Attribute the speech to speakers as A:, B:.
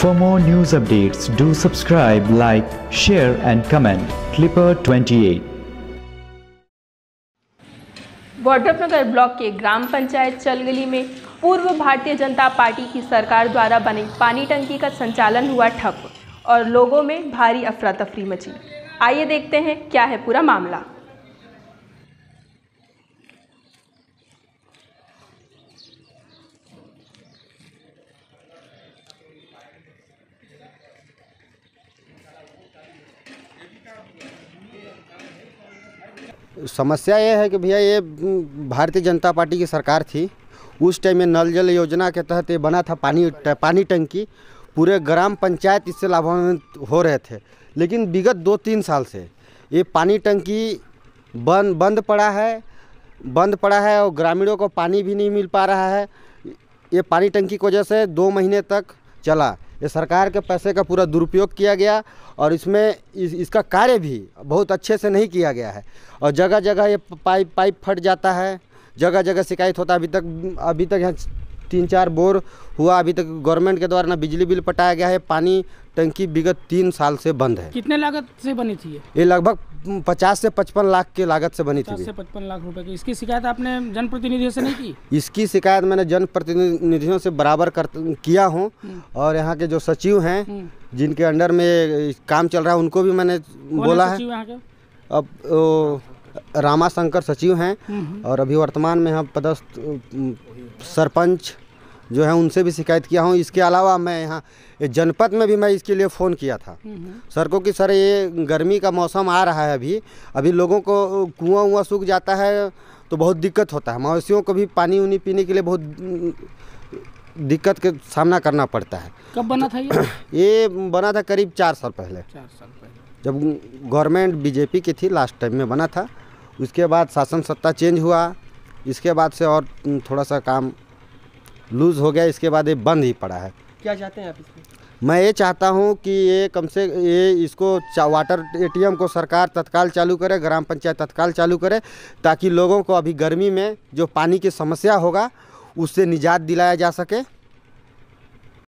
A: For more news updates, do subscribe, like, share and comment. Clipper 28
B: border नगर block के ग्राम पंचायत चलगली में पूर्व भारतीय जनता पार्टी की सरकार द्वारा बने पानी टंकी का संचालन हुआ ठप और लोगों में भारी अफरा तफरी मची आइए देखते हैं क्या है पूरा मामला
A: समस्या ये है कि भैया ये हम्म, भारतीय जनता पार्टी की सरकार थी उस टाइम में नल जल योजना के तहत ये बना था पानी पानी टंकी पूरे ग्राम पंचायत इससे लाभान्वित हो रहे थे लेकिन विगत दो तीन साल से ये पानी टंकी बंद बंद पड़ा है बंद पड़ा है और ग्रामीणों को पानी भी नहीं मिल पा रहा है ये पानी टंकी की वजह से दो महीने तक चला ये सरकार के पैसे का पूरा दुरुपयोग किया गया और इसमें इस, इसका कार्य भी बहुत अच्छे से नहीं किया गया है और जगह जगह ये पाइप पाइप फट जाता है जगह जगह शिकायत होता है अभी तक अभी तक यहाँ तीन चार बोर हुआ अभी तक गवर्नमेंट के द्वारा ना बिजली बिल पटाया गया है पानी टंकी विगत तीन साल से बंद है
B: कितने लागत से बनी थी
A: ये लगभग पचास से पचपन लाख के लागत से बनी थी से
B: पचपन लाख रुपए की इसकी शिकायत
A: आपने जनप्रतिनिधियों से नहीं की इसकी शिकायत मैंने जनप्रतिनिधियों से बराबर कर किया हूँ हम्म। और यहाँ के जो सचिव हैं हम्म। जिनके अंडर में काम चल रहा है उनको भी मैंने बोला है अब रामाशंकर सचिव हैं हम्म, और अभी वर्तमान में हम पदस्थ सरपंच जो है उनसे भी शिकायत किया हूँ इसके अलावा मैं यहाँ जनपद में भी मैं इसके लिए फ़ोन किया था हम्म, हम्म। सर को कि सर ये गर्मी का मौसम आ रहा है अभी अभी लोगों को कुआं वुआँ सूख जाता है तो बहुत दिक्कत होता है मवेशियों को भी पानी उनी पीने के लिए बहुत दिक्कत का सामना करना पड़ता है कब बना था ये ये बना था करीब चार साल पहले चार साल पहले जब गवर्नमेंट बीजेपी की थी लास्ट टाइम में बना था उसके बाद शासन सत्ता चेंज हुआ इसके बाद से और थोड़ा सा काम लूज हो गया इसके बाद ये बंद ही पड़ा है क्या चाहते हैं आप इसमें मैं ये चाहता हूँ कि ये कम से ये इसको वाटर एटीएम को सरकार तत्काल चालू करे ग्राम पंचायत तत्काल चालू करे ताकि लोगों को अभी गर्मी में जो पानी की समस्या होगा उससे निजात दिलाया जा सके